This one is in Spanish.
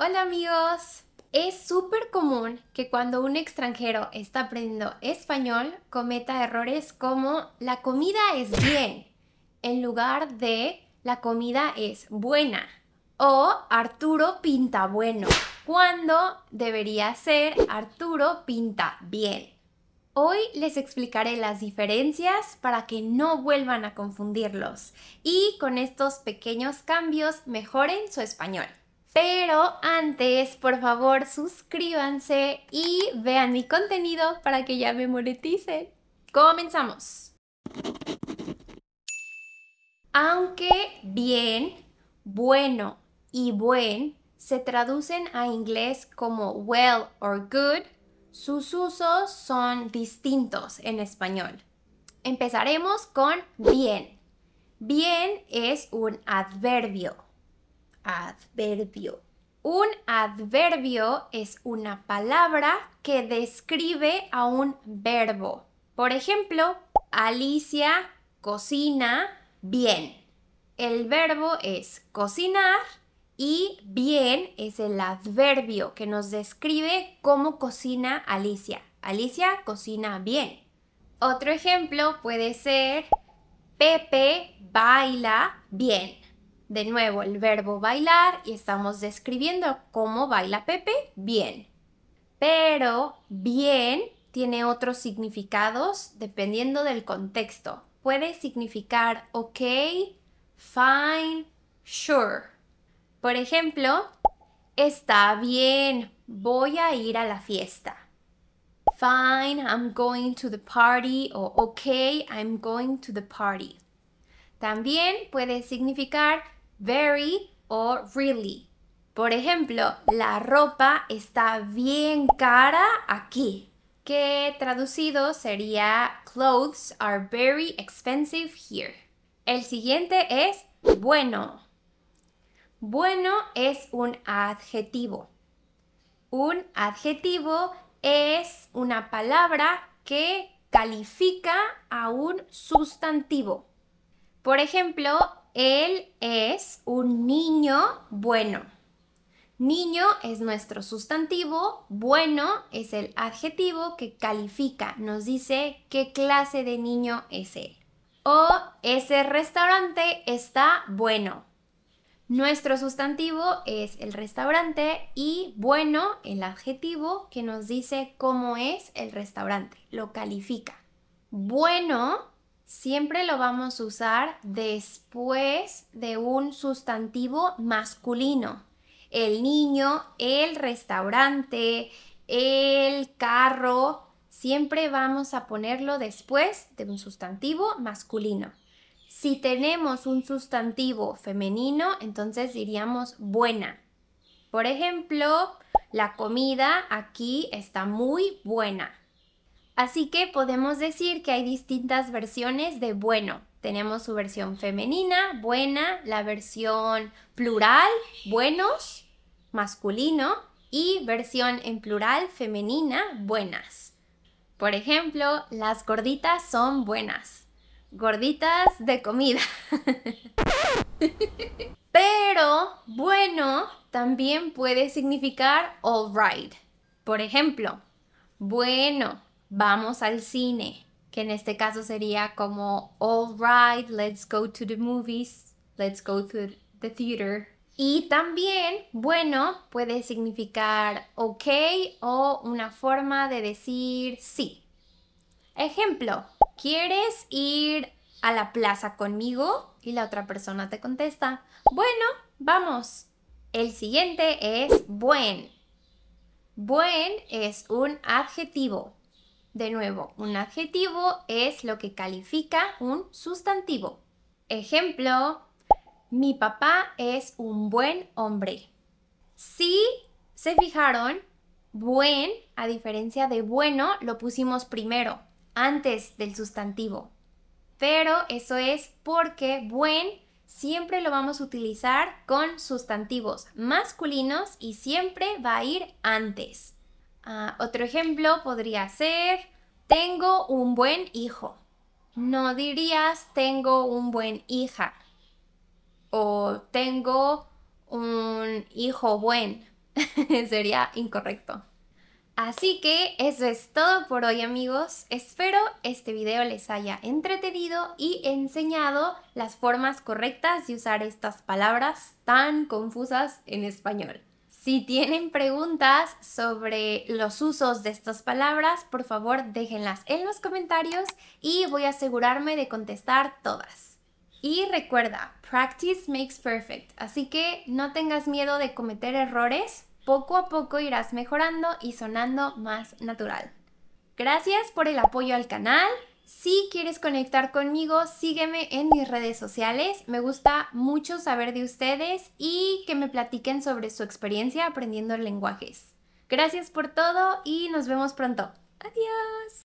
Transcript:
Hola amigos. Es súper común que cuando un extranjero está aprendiendo español cometa errores como la comida es bien en lugar de la comida es buena o Arturo pinta bueno cuando debería ser Arturo pinta bien. Hoy les explicaré las diferencias para que no vuelvan a confundirlos y con estos pequeños cambios mejoren su español. Pero antes, por favor, suscríbanse y vean mi contenido para que ya me moneticen. Comenzamos. Aunque bien, bueno y buen se traducen a inglés como well or good, sus usos son distintos en español. Empezaremos con bien. Bien es un adverbio adverbio. Un adverbio es una palabra que describe a un verbo. Por ejemplo, Alicia cocina bien. El verbo es cocinar y bien es el adverbio que nos describe cómo cocina Alicia. Alicia cocina bien. Otro ejemplo puede ser Pepe baila bien de nuevo el verbo bailar y estamos describiendo cómo baila Pepe bien. Pero bien tiene otros significados dependiendo del contexto. Puede significar ok, fine, sure. Por ejemplo, está bien, voy a ir a la fiesta. Fine, I'm going to the party o ok, I'm going to the party. También puede significar very o really. Por ejemplo, la ropa está bien cara aquí, que traducido sería clothes are very expensive here. El siguiente es bueno. Bueno es un adjetivo. Un adjetivo es una palabra que califica a un sustantivo. Por ejemplo, él es un niño bueno. Niño es nuestro sustantivo, bueno es el adjetivo que califica, nos dice qué clase de niño es él. O ese restaurante está bueno. Nuestro sustantivo es el restaurante y bueno el adjetivo que nos dice cómo es el restaurante, lo califica. Bueno siempre lo vamos a usar después de un sustantivo masculino. El niño, el restaurante, el carro, siempre vamos a ponerlo después de un sustantivo masculino. Si tenemos un sustantivo femenino, entonces diríamos buena. Por ejemplo, la comida aquí está muy buena. Así que podemos decir que hay distintas versiones de bueno. Tenemos su versión femenina, buena, la versión plural, buenos, masculino, y versión en plural femenina, buenas. Por ejemplo, las gorditas son buenas. Gorditas de comida. Pero bueno también puede significar alright. Por ejemplo, bueno, vamos al cine, que en este caso sería como, all right, let's go to the movies, let's go to the theater. Y también, bueno, puede significar ok o una forma de decir sí. Ejemplo, ¿quieres ir a la plaza conmigo? Y la otra persona te contesta, bueno, vamos. El siguiente es buen. Buen es un adjetivo. De nuevo, un adjetivo es lo que califica un sustantivo. Ejemplo, mi papá es un buen hombre. Si se fijaron, buen, a diferencia de bueno, lo pusimos primero, antes del sustantivo. Pero eso es porque buen siempre lo vamos a utilizar con sustantivos masculinos y siempre va a ir antes. Ah, otro ejemplo podría ser, tengo un buen hijo. No dirías, tengo un buen hija. O tengo un hijo buen. Sería incorrecto. Así que eso es todo por hoy amigos. Espero este video les haya entretenido y enseñado las formas correctas de usar estas palabras tan confusas en español. Si tienen preguntas sobre los usos de estas palabras, por favor déjenlas en los comentarios y voy a asegurarme de contestar todas. Y recuerda, practice makes perfect, así que no tengas miedo de cometer errores, poco a poco irás mejorando y sonando más natural. Gracias por el apoyo al canal, si quieres conectar conmigo, sígueme en mis redes sociales. Me gusta mucho saber de ustedes y que me platiquen sobre su experiencia aprendiendo lenguajes. Gracias por todo y nos vemos pronto. Adiós.